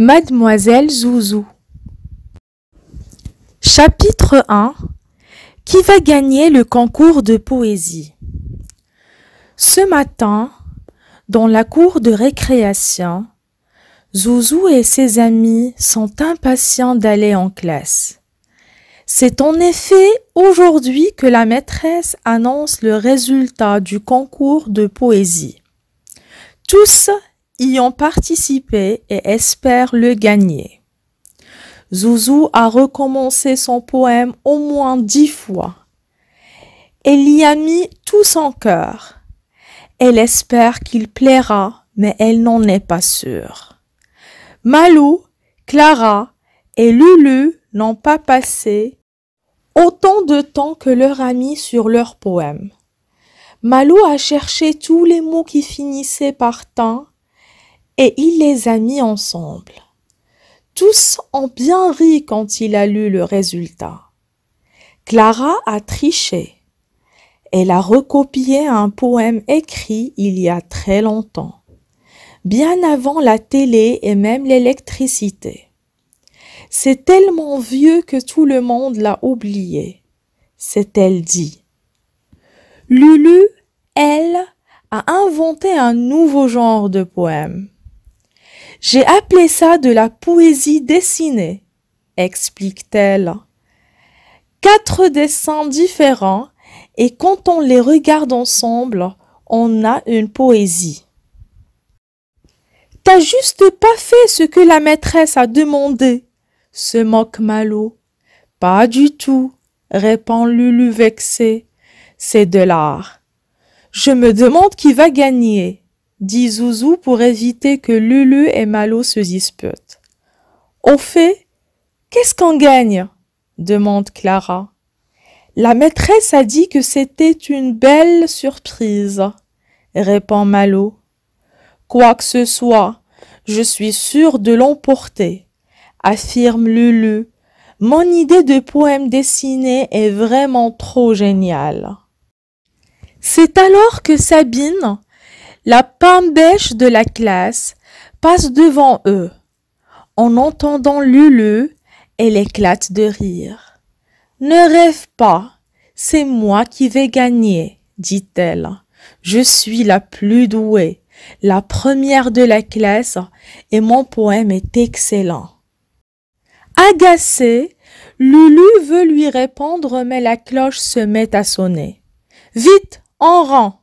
Mademoiselle Zouzou. Chapitre 1 Qui va gagner le concours de poésie Ce matin, dans la cour de récréation, Zouzou et ses amis sont impatients d'aller en classe. C'est en effet aujourd'hui que la maîtresse annonce le résultat du concours de poésie. Tous y ont participé et espèrent le gagner. Zouzou a recommencé son poème au moins dix fois. Elle y a mis tout son cœur. Elle espère qu'il plaira, mais elle n'en est pas sûre. Malou, Clara et Lulu n'ont pas passé autant de temps que leur ami sur leur poème. Malou a cherché tous les mots qui finissaient par teint et il les a mis ensemble. Tous ont bien ri quand il a lu le résultat. Clara a triché. Elle a recopié un poème écrit il y a très longtemps, bien avant la télé et même l'électricité. C'est tellement vieux que tout le monde l'a oublié, s'est-elle dit. Lulu, elle, a inventé un nouveau genre de poème. J'ai appelé ça de la poésie dessinée, explique-t-elle. Quatre dessins différents et quand on les regarde ensemble, on a une poésie. T'as juste pas fait ce que la maîtresse a demandé, se moque Malo. Pas du tout, répond Lulu vexée. C'est de l'art. Je me demande qui va gagner dit Zouzou pour éviter que Lulu et Malo se disputent. Au fait, qu'est-ce qu'on gagne demande Clara. La maîtresse a dit que c'était une belle surprise, répond Malo. Quoi que ce soit, je suis sûre de l'emporter, affirme Lulu. Mon idée de poème dessiné est vraiment trop géniale. C'est alors que Sabine, la pambèche de la classe passe devant eux. En entendant Lulu, elle éclate de rire. Ne rêve pas, c'est moi qui vais gagner, dit-elle. Je suis la plus douée, la première de la classe, et mon poème est excellent. Agacée, Lulu veut lui répondre, mais la cloche se met à sonner. Vite, en rang.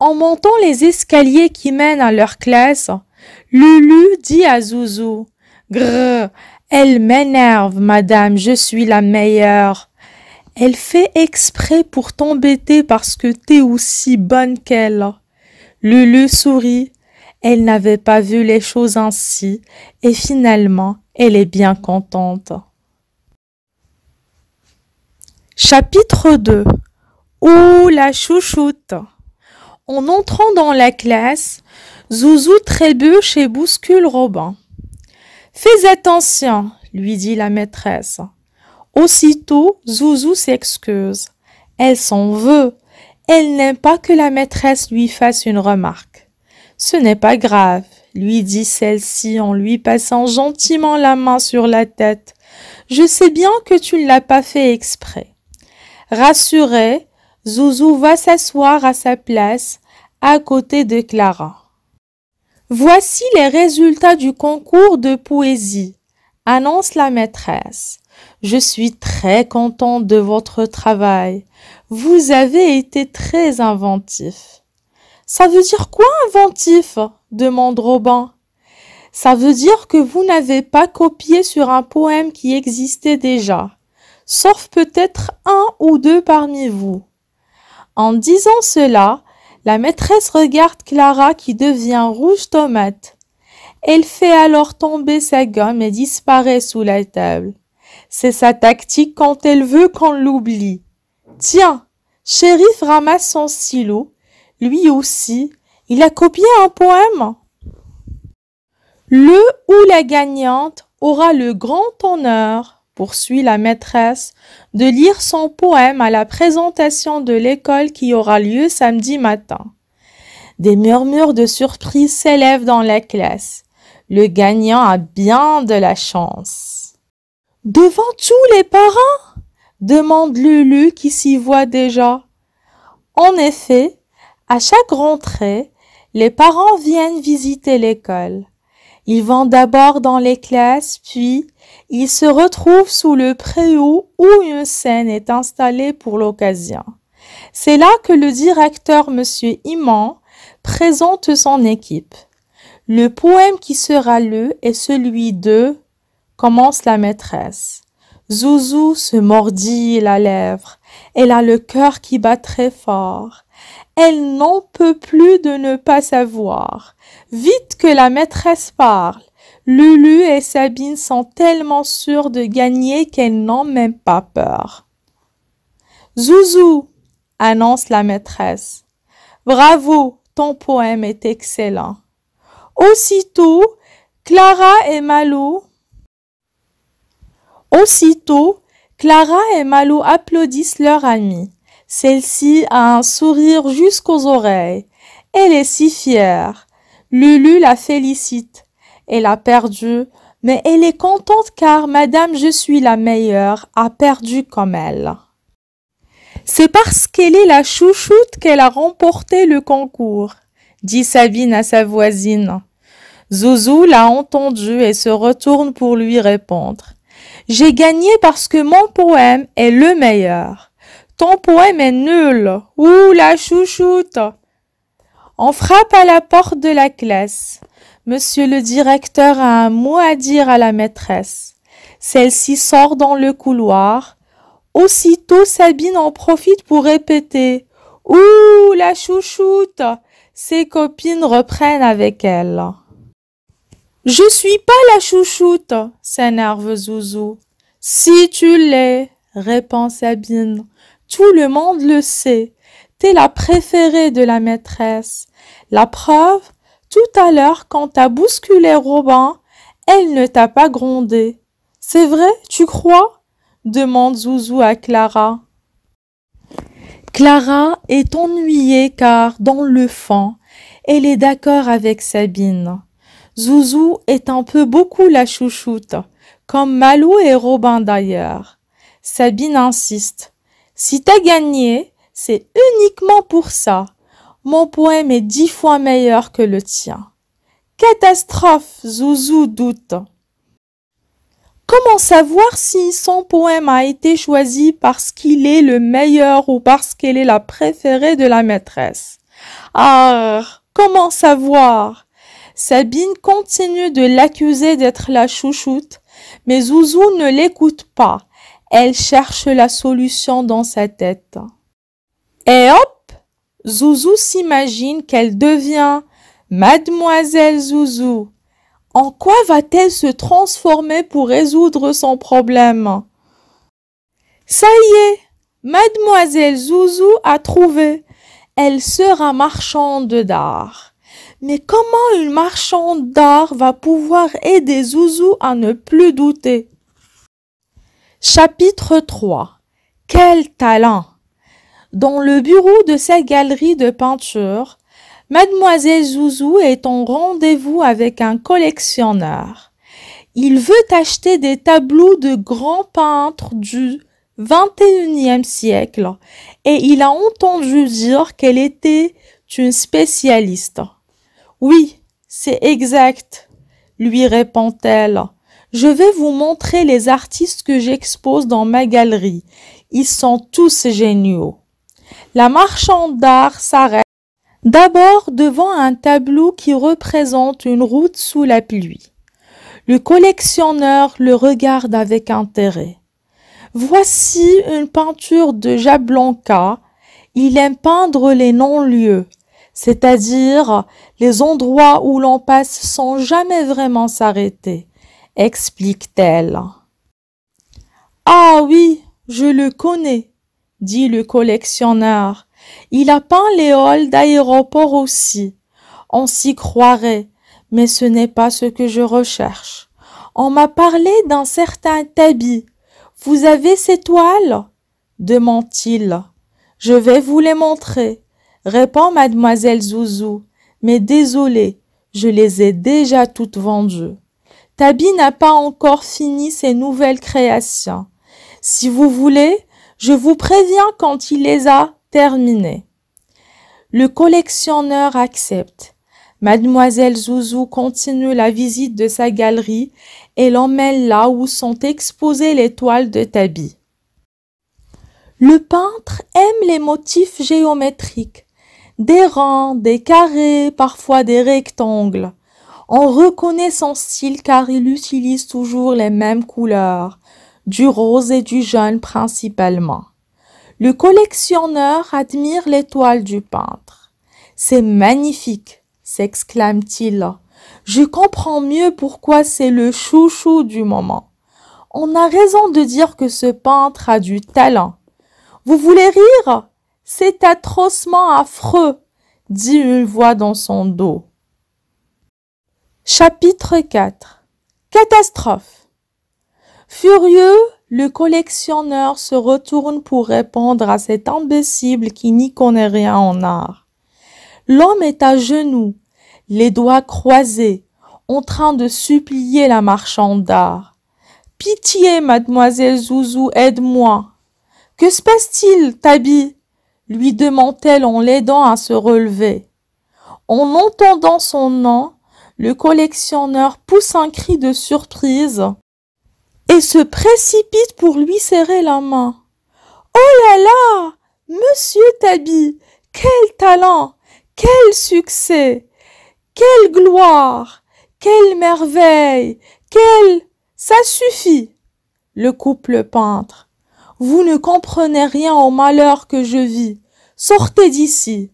En montant les escaliers qui mènent à leur classe, Lulu dit à Zouzou Grrr, elle m'énerve, madame, je suis la meilleure. Elle fait exprès pour t'embêter parce que t'es aussi bonne qu'elle. Lulu sourit. Elle n'avait pas vu les choses ainsi, et finalement, elle est bien contente. Chapitre 2 Ouh la chouchoute en entrant dans la classe, Zouzou trébuche et bouscule Robin. Fais attention, lui dit la maîtresse. Aussitôt, Zouzou s'excuse. Elle s'en veut. Elle n'aime pas que la maîtresse lui fasse une remarque. Ce n'est pas grave, lui dit celle-ci en lui passant gentiment la main sur la tête. Je sais bien que tu ne l'as pas fait exprès. Rassurée, Zouzou va s'asseoir à sa place, à côté de Clara. Voici les résultats du concours de poésie, annonce la maîtresse. Je suis très contente de votre travail. Vous avez été très inventif. Ça veut dire quoi inventif demande Robin. Ça veut dire que vous n'avez pas copié sur un poème qui existait déjà, sauf peut-être un ou deux parmi vous. En disant cela, la maîtresse regarde Clara qui devient rouge tomate. Elle fait alors tomber sa gomme et disparaît sous la table. C'est sa tactique quand elle veut qu'on l'oublie. Tiens, shérif ramasse son silo. Lui aussi, il a copié un poème. Le ou la gagnante aura le grand honneur poursuit la maîtresse, de lire son poème à la présentation de l'école qui aura lieu samedi matin. Des murmures de surprise s'élèvent dans la classe. Le gagnant a bien de la chance. Devant tous les parents demande Lulu qui s'y voit déjà. En effet, à chaque rentrée, les parents viennent visiter l'école. Ils vont d'abord dans les classes, puis il se retrouve sous le préau où une scène est installée pour l'occasion. C'est là que le directeur M. Iman présente son équipe. Le poème qui sera le est celui de commence la maîtresse. Zouzou se mordit la lèvre. Elle a le cœur qui bat très fort. Elle n'en peut plus de ne pas savoir. Vite que la maîtresse parle. Lulu et Sabine sont tellement sûres de gagner qu'elles n'ont même pas peur. Zouzou, annonce la maîtresse. Bravo, ton poème est excellent. Aussitôt, Clara et Malou Aussitôt, Clara et Malou applaudissent leur amie. Celle-ci a un sourire jusqu'aux oreilles. Elle est si fière. Lulu la félicite. Elle a perdu, mais elle est contente car Madame Je suis la meilleure a perdu comme elle. C'est parce qu'elle est la chouchoute qu'elle a remporté le concours, dit Sabine à sa voisine. Zouzou l'a entendu et se retourne pour lui répondre. J'ai gagné parce que mon poème est le meilleur. Ton poème est nul. Ouh la chouchoute. On frappe à la porte de la classe. Monsieur le directeur a un mot à dire à la maîtresse. Celle-ci sort dans le couloir. Aussitôt, Sabine en profite pour répéter Ouh, la chouchoute Ses copines reprennent avec elle. Je suis pas la chouchoute, s'énerve Zouzou. Si tu l'es, répond Sabine. Tout le monde le sait. T'es la préférée de la maîtresse. La preuve, tout à l'heure, quand t'as bousculé Robin, elle ne t'a pas grondé. C'est vrai, tu crois demande Zouzou à Clara. Clara est ennuyée car, dans le fond, elle est d'accord avec Sabine. Zouzou est un peu beaucoup la chouchoute, comme Malou et Robin d'ailleurs. Sabine insiste. Si t'as gagné, c'est uniquement pour ça. Mon poème est dix fois meilleur que le tien. Catastrophe, Zouzou doute. Comment savoir si son poème a été choisi parce qu'il est le meilleur ou parce qu'elle est la préférée de la maîtresse Ah, comment savoir Sabine continue de l'accuser d'être la chouchoute, mais Zouzou ne l'écoute pas. Elle cherche la solution dans sa tête. Et hop Zouzou s'imagine qu'elle devient Mademoiselle Zouzou. En quoi va-t-elle se transformer pour résoudre son problème Ça y est, Mademoiselle Zouzou a trouvé. Elle sera marchande d'art. Mais comment une marchande d'art va pouvoir aider Zouzou à ne plus douter Chapitre 3 Quel talent dans le bureau de sa galerie de peinture, Mademoiselle Zouzou est en rendez-vous avec un collectionneur. Il veut acheter des tableaux de grands peintres du XXIe siècle et il a entendu dire qu'elle était une spécialiste. Oui, c'est exact, lui répond-elle. Je vais vous montrer les artistes que j'expose dans ma galerie. Ils sont tous géniaux. La marchande d'art s'arrête d'abord devant un tableau qui représente une route sous la pluie. Le collectionneur le regarde avec intérêt. Voici une peinture de Jablonka. Il aime peindre les non-lieux, c'est-à-dire les endroits où l'on passe sans jamais vraiment s'arrêter, explique-t-elle. Ah oui, je le connais, dit le collectionneur. Il a peint les halls d'aéroport aussi. On s'y croirait, mais ce n'est pas ce que je recherche. On m'a parlé d'un certain tabi. Vous avez ces toiles? demande-t-il. Je vais vous les montrer, répond mademoiselle Zouzou. Mais désolé, je les ai déjà toutes vendues. Tabi n'a pas encore fini ses nouvelles créations. Si vous voulez, je vous préviens quand il les a terminés. Le collectionneur accepte. Mademoiselle Zouzou continue la visite de sa galerie et l'emmène là où sont exposées les toiles de Tabi. Le peintre aime les motifs géométriques, des rangs, des carrés, parfois des rectangles. On reconnaît son style car il utilise toujours les mêmes couleurs, du rose et du jaune principalement. Le collectionneur admire l'étoile du peintre. C'est magnifique, s'exclame-t-il. Je comprends mieux pourquoi c'est le chouchou du moment. On a raison de dire que ce peintre a du talent. Vous voulez rire? C'est atrocement affreux, dit une voix dans son dos. Chapitre 4 Catastrophe Furieux, le collectionneur se retourne pour répondre à cet imbécile qui n'y connaît rien en art. L'homme est à genoux, les doigts croisés, en train de supplier la marchande d'art. Pitié, mademoiselle Zouzou, aide-moi. Que se passe-t-il, Tabi? lui demande-t-elle en l'aidant à se relever. En entendant son nom, le collectionneur pousse un cri de surprise et se précipite pour lui serrer la main. Oh là là. Monsieur Tabi. Quel talent. Quel succès. Quelle gloire. Quelle merveille. Quel... Ça suffit. Le couple peintre. Vous ne comprenez rien au malheur que je vis. Sortez d'ici.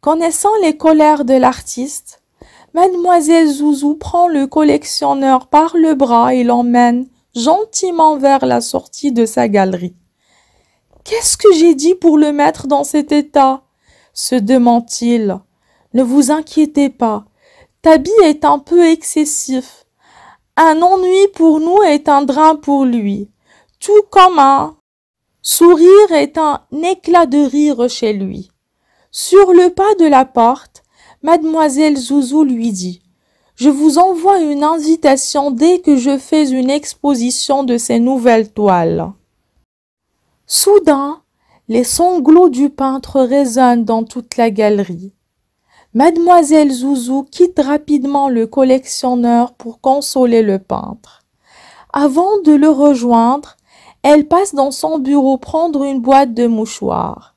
Connaissant les colères de l'artiste, Mademoiselle Zouzou prend le collectionneur par le bras et l'emmène gentiment vers la sortie de sa galerie. Qu'est-ce que j'ai dit pour le mettre dans cet état se demande-t-il. Ne vous inquiétez pas. Tabi est un peu excessif. Un ennui pour nous est un drain pour lui, tout comme un sourire est un éclat de rire chez lui. Sur le pas de la porte, mademoiselle Zouzou lui dit je vous envoie une invitation dès que je fais une exposition de ces nouvelles toiles. Soudain, les sanglots du peintre résonnent dans toute la galerie. Mademoiselle Zouzou quitte rapidement le collectionneur pour consoler le peintre. Avant de le rejoindre, elle passe dans son bureau prendre une boîte de mouchoirs.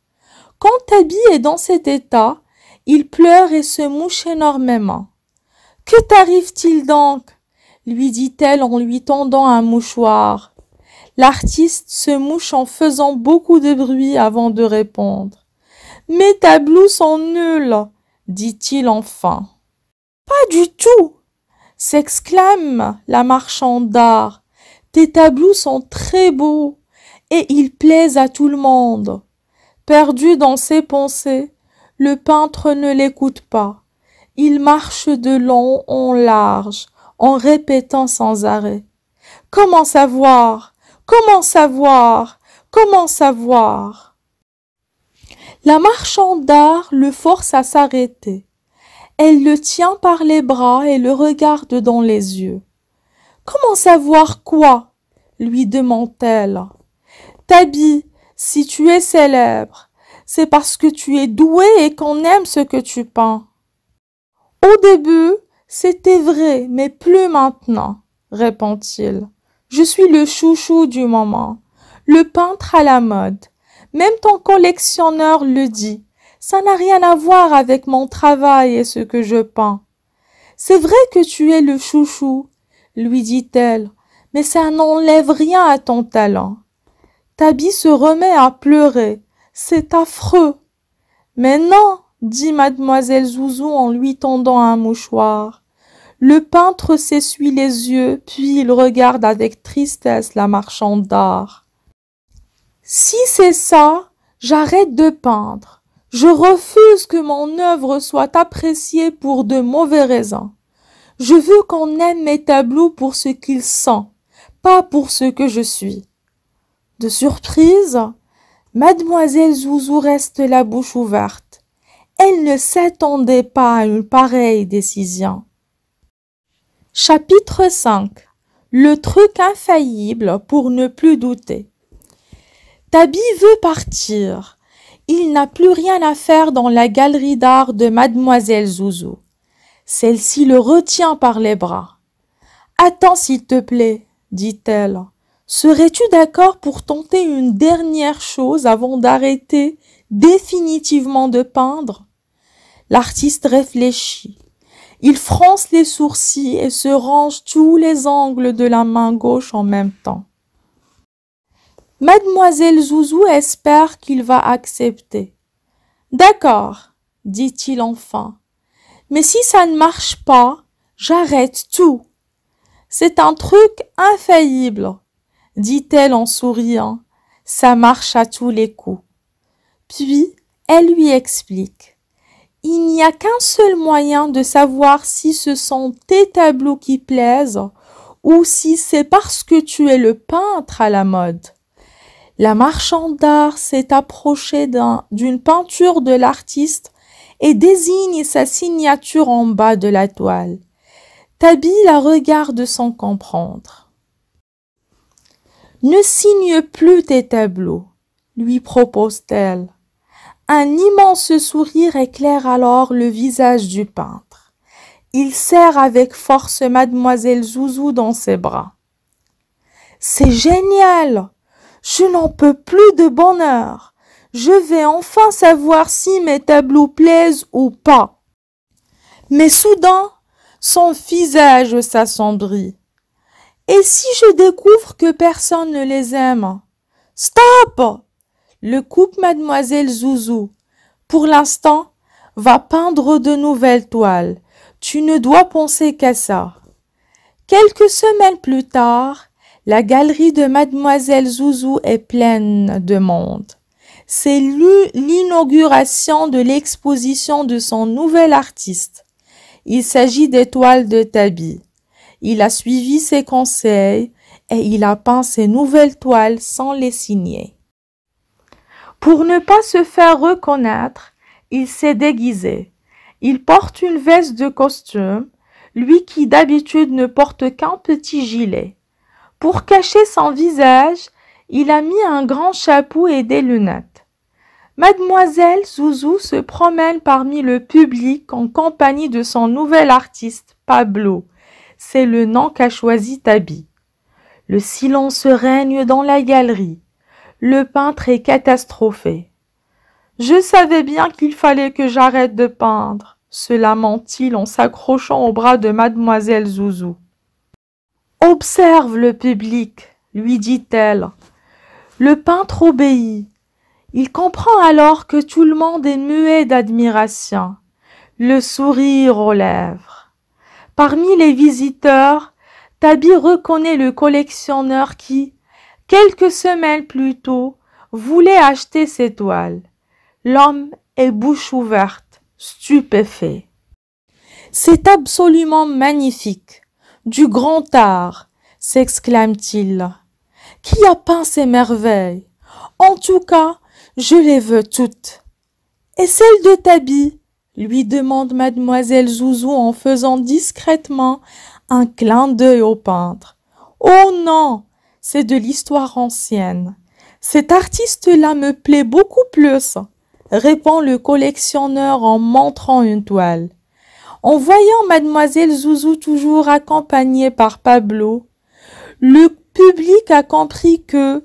Quand Tabi est dans cet état, il pleure et se mouche énormément. Que t'arrive-t-il donc lui dit-elle en lui tendant un mouchoir. L'artiste se mouche en faisant beaucoup de bruit avant de répondre. Mes tableaux sont nuls, dit-il enfin. Pas du tout, s'exclame la marchande d'art. Tes tableaux sont très beaux et ils plaisent à tout le monde. Perdu dans ses pensées, le peintre ne l'écoute pas. Il marche de long en large, en répétant sans arrêt. Comment savoir Comment savoir Comment savoir La marchande d'art le force à s'arrêter. Elle le tient par les bras et le regarde dans les yeux. Comment savoir quoi lui demande-t-elle. Tabi, si tu es célèbre, c'est parce que tu es doué et qu'on aime ce que tu peins. Au début, c'était vrai, mais plus maintenant, répond-il. Je suis le chouchou du moment, le peintre à la mode. Même ton collectionneur le dit. Ça n'a rien à voir avec mon travail et ce que je peins. C'est vrai que tu es le chouchou, lui dit-elle, mais ça n'enlève rien à ton talent. Tabi se remet à pleurer. C'est affreux. Mais non, dit mademoiselle Zouzou en lui tendant un mouchoir. Le peintre s'essuie les yeux, puis il regarde avec tristesse la marchande d'art. Si c'est ça, j'arrête de peindre. Je refuse que mon œuvre soit appréciée pour de mauvais raisons. Je veux qu'on aime mes tableaux pour ce qu'ils sont, pas pour ce que je suis. De surprise, mademoiselle Zouzou reste la bouche ouverte elle ne s'attendait pas à une pareille décision. Chapitre 5 Le truc infaillible pour ne plus douter. Tabi veut partir. Il n'a plus rien à faire dans la galerie d'art de mademoiselle Zouzou. Celle-ci le retient par les bras. Attends s'il te plaît, dit-elle. Serais-tu d'accord pour tenter une dernière chose avant d'arrêter définitivement de peindre L'artiste réfléchit. Il fronce les sourcils et se range tous les angles de la main gauche en même temps. Mademoiselle Zouzou espère qu'il va accepter. D'accord, dit-il enfin. Mais si ça ne marche pas, j'arrête tout. C'est un truc infaillible, dit-elle en souriant. Ça marche à tous les coups. Puis, elle lui explique. Il n'y a qu'un seul moyen de savoir si ce sont tes tableaux qui plaisent ou si c'est parce que tu es le peintre à la mode. La marchande d'art s'est approchée d'une peinture de l'artiste et désigne sa signature en bas de la toile. Tabi la regarde sans comprendre. Ne signe plus tes tableaux, lui propose-t-elle. Un immense sourire éclaire alors le visage du peintre. Il serre avec force mademoiselle Zouzou dans ses bras. C'est génial. Je n'en peux plus de bonheur. Je vais enfin savoir si mes tableaux plaisent ou pas. Mais soudain, son visage s'assombrit. Et si je découvre que personne ne les aime? Stop! Le coupe, Mademoiselle Zouzou, pour l'instant, va peindre de nouvelles toiles. Tu ne dois penser qu'à ça. Quelques semaines plus tard, la galerie de Mademoiselle Zouzou est pleine de monde. C'est l'inauguration de l'exposition de son nouvel artiste. Il s'agit des toiles de Tabi. Il a suivi ses conseils et il a peint ses nouvelles toiles sans les signer. Pour ne pas se faire reconnaître, il s'est déguisé. Il porte une veste de costume, lui qui d'habitude ne porte qu'un petit gilet. Pour cacher son visage, il a mis un grand chapeau et des lunettes. Mademoiselle Zouzou se promène parmi le public en compagnie de son nouvel artiste, Pablo. C'est le nom qu'a choisi Tabi. Le silence règne dans la galerie. Le peintre est catastrophé. Je savais bien qu'il fallait que j'arrête de peindre, se lamente il en s'accrochant au bras de mademoiselle Zouzou. Observe le public, lui dit-elle. Le peintre obéit. Il comprend alors que tout le monde est muet d'admiration, le sourire aux lèvres. Parmi les visiteurs, Tabi reconnaît le collectionneur qui, Quelques semaines plus tôt, voulait acheter ses toiles. L'homme est bouche ouverte, stupéfait. C'est absolument magnifique, du grand art, s'exclame-t-il. Qui a peint ces merveilles En tout cas, je les veux toutes. Et celle de Tabi lui demande mademoiselle Zouzou en faisant discrètement un clin d'œil au peintre. Oh non c'est de l'histoire ancienne. Cet artiste-là me plaît beaucoup plus, répond le collectionneur en montrant une toile. En voyant mademoiselle Zouzou toujours accompagnée par Pablo, le public a compris que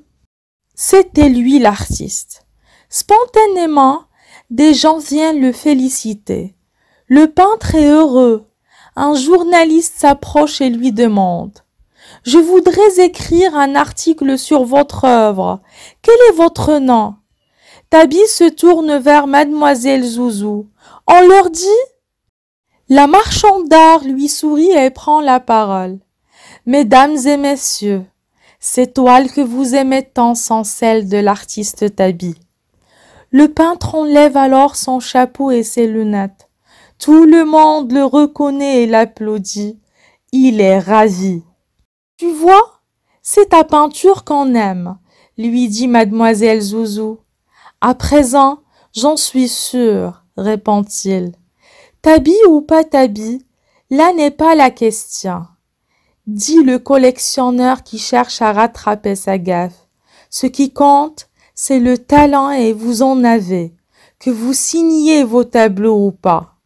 c'était lui l'artiste. Spontanément, des gens viennent le féliciter. Le peintre est heureux. Un journaliste s'approche et lui demande je voudrais écrire un article sur votre œuvre. Quel est votre nom Tabi se tourne vers mademoiselle Zouzou. On leur dit La marchande d'art lui sourit et prend la parole. Mesdames et messieurs, ces toiles que vous aimez tant sont celles de l'artiste Tabi. Le peintre enlève alors son chapeau et ses lunettes. Tout le monde le reconnaît et l'applaudit. Il est ravi. Tu vois, c'est ta peinture qu'on aime, lui dit mademoiselle Zouzou. À présent, j'en suis sûre, répond-il. Tabi ou pas tabi, là n'est pas la question, dit le collectionneur qui cherche à rattraper sa gaffe. Ce qui compte, c'est le talent et vous en avez, que vous signiez vos tableaux ou pas.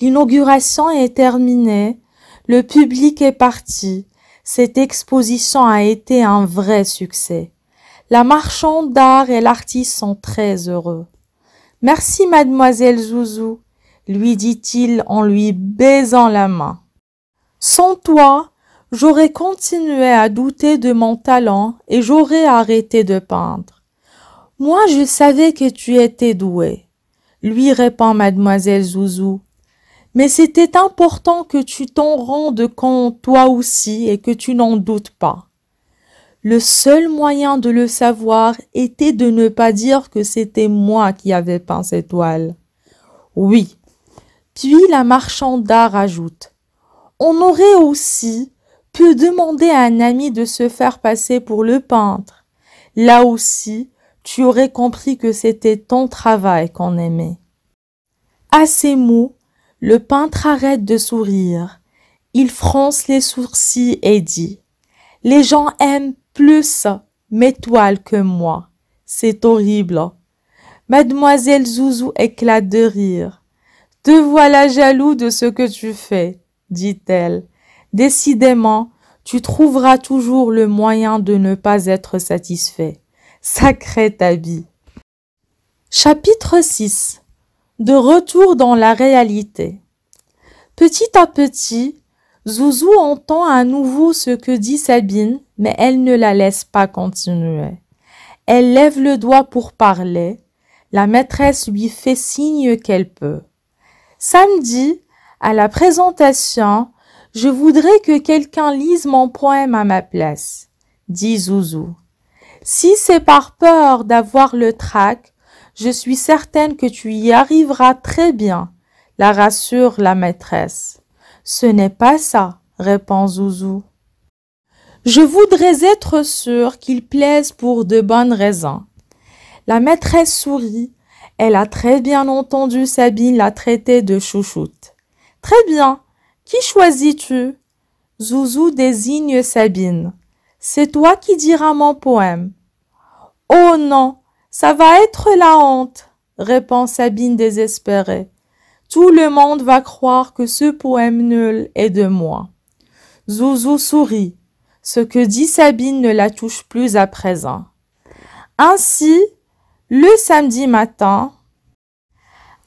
L'inauguration est terminée, le public est parti, cette exposition a été un vrai succès. La marchande d'art et l'artiste sont très heureux. Merci, mademoiselle Zouzou, lui dit-il en lui baisant la main. Sans toi, j'aurais continué à douter de mon talent et j'aurais arrêté de peindre. Moi, je savais que tu étais douée », lui répond mademoiselle Zouzou mais c'était important que tu t'en rendes compte toi aussi et que tu n'en doutes pas. Le seul moyen de le savoir était de ne pas dire que c'était moi qui avais peint cette toile. Oui. Puis la marchande d'art ajoute. On aurait aussi pu demander à un ami de se faire passer pour le peintre. Là aussi, tu aurais compris que c'était ton travail qu'on aimait. À ces mots, le peintre arrête de sourire. Il fronce les sourcils et dit Les gens aiment plus mes toiles que moi. C'est horrible. Mademoiselle Zouzou éclate de rire. Te voilà jaloux de ce que tu fais, dit-elle. Décidément, tu trouveras toujours le moyen de ne pas être satisfait. Sacré vie. » Chapitre 6 de retour dans la réalité. Petit à petit, Zouzou entend à nouveau ce que dit Sabine, mais elle ne la laisse pas continuer. Elle lève le doigt pour parler. La maîtresse lui fait signe qu'elle peut. Samedi, à la présentation, je voudrais que quelqu'un lise mon poème à ma place, dit Zouzou. Si c'est par peur d'avoir le trac, je suis certaine que tu y arriveras très bien, la rassure la maîtresse. Ce n'est pas ça, répond Zouzou. Je voudrais être sûre qu'il plaise pour de bonnes raisons. La maîtresse sourit. Elle a très bien entendu Sabine la traiter de chouchoute. Très bien. Qui choisis-tu? Zouzou désigne Sabine. C'est toi qui diras mon poème. Oh non, ça va être la honte, répond Sabine désespérée. Tout le monde va croire que ce poème nul est de moi. Zouzou sourit. Ce que dit Sabine ne la touche plus à présent. Ainsi, le samedi matin,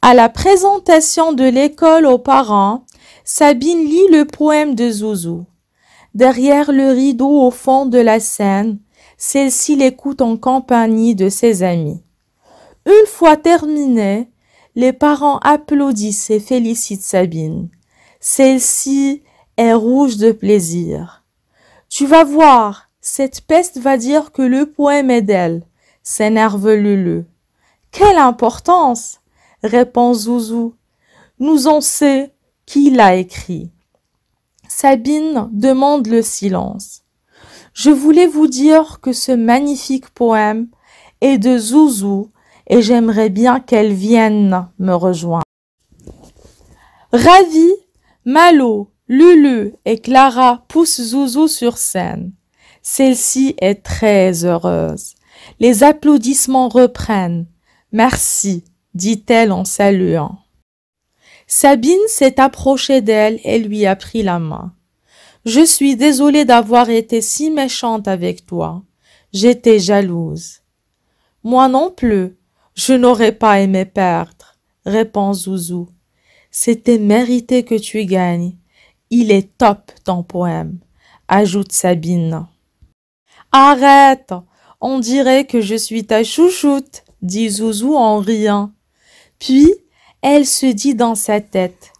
à la présentation de l'école aux parents, Sabine lit le poème de Zouzou. Derrière le rideau au fond de la scène, celle-ci l'écoute en compagnie de ses amis. Une fois terminée, les parents applaudissent et félicitent Sabine. Celle-ci est rouge de plaisir. Tu vas voir, cette peste va dire que le poème est d'elle, s'énerve Lulu. Quelle importance répond Zouzou. Nous on sait qui l'a écrit. Sabine demande le silence. Je voulais vous dire que ce magnifique poème est de Zouzou et j'aimerais bien qu'elle vienne me rejoindre. Ravi, Malo, Lulu et Clara poussent Zouzou sur scène. Celle-ci est très heureuse. Les applaudissements reprennent. Merci, dit-elle en saluant. Sabine s'est approchée d'elle et lui a pris la main. Je suis désolée d'avoir été si méchante avec toi. J'étais jalouse. Moi non plus. Je n'aurais pas aimé perdre, répond Zouzou. C'était mérité que tu gagnes. Il est top ton poème, ajoute Sabine. Arrête, on dirait que je suis ta chouchoute, dit Zouzou en riant. Puis, elle se dit dans sa tête.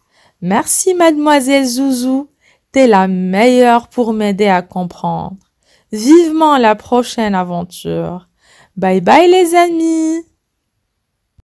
Merci, mademoiselle Zouzou, T'es la meilleure pour m'aider à comprendre. Vivement la prochaine aventure. Bye bye les amis